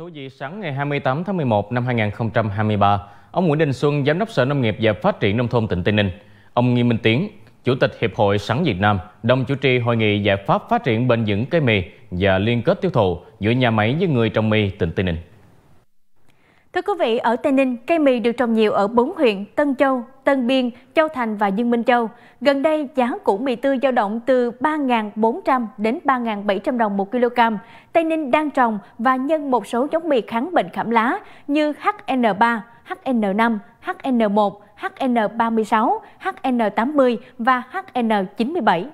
Thưa quý vị sáng ngày 28 tháng 11 năm 2023, ông Nguyễn Đình Xuân, Giám đốc Sở Nông nghiệp và Phát triển Nông thôn tỉnh Tây Ninh, ông Nghiêm Minh Tiến, Chủ tịch Hiệp hội Sắn Việt Nam, đồng chủ trì hội nghị giải pháp phát triển bền vững cây mì và liên kết tiêu thụ giữa nhà máy với người trồng mì tỉnh Tây Ninh. Thưa quý vị, ở Tây Ninh, cây mì được trồng nhiều ở bốn huyện Tân Châu, Tân Biên, Châu Thành và Dương Minh Châu. Gần đây, giá củ mì tươi dao động từ 3.400 đến 3.700 đồng một kg. Tây Ninh đang trồng và nhân một số giống mì kháng bệnh khảm lá như HN3, HN5, HN1, HN36, HN80 và HN97.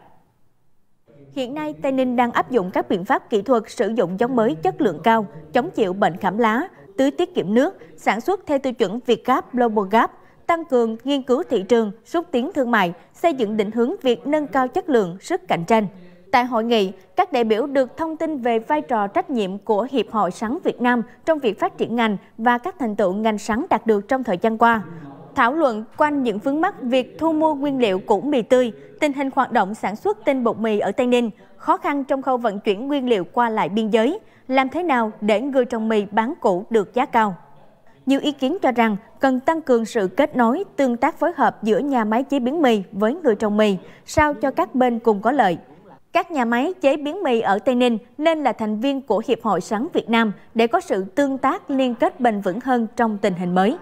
Hiện nay, Tây Ninh đang áp dụng các biện pháp kỹ thuật sử dụng giống mới chất lượng cao, chống chịu bệnh khảm lá, tưới tiết kiệm nước, sản xuất theo tiêu chuẩn Việt Gap Global Gap, tăng cường nghiên cứu thị trường, xúc tiến thương mại, xây dựng định hướng việc nâng cao chất lượng, sức cạnh tranh. Tại hội nghị, các đại biểu được thông tin về vai trò trách nhiệm của Hiệp hội Sắn Việt Nam trong việc phát triển ngành và các thành tựu ngành sắn đạt được trong thời gian qua thảo luận quanh những vướng mắc việc thu mua nguyên liệu củ mì tươi, tình hình hoạt động sản xuất tinh bột mì ở Tây Ninh, khó khăn trong khâu vận chuyển nguyên liệu qua lại biên giới, làm thế nào để người trồng mì bán củ được giá cao. Nhiều ý kiến cho rằng cần tăng cường sự kết nối, tương tác phối hợp giữa nhà máy chế biến mì với người trồng mì, sao cho các bên cùng có lợi. Các nhà máy chế biến mì ở Tây Ninh nên là thành viên của Hiệp hội Sắn Việt Nam để có sự tương tác liên kết bền vững hơn trong tình hình mới.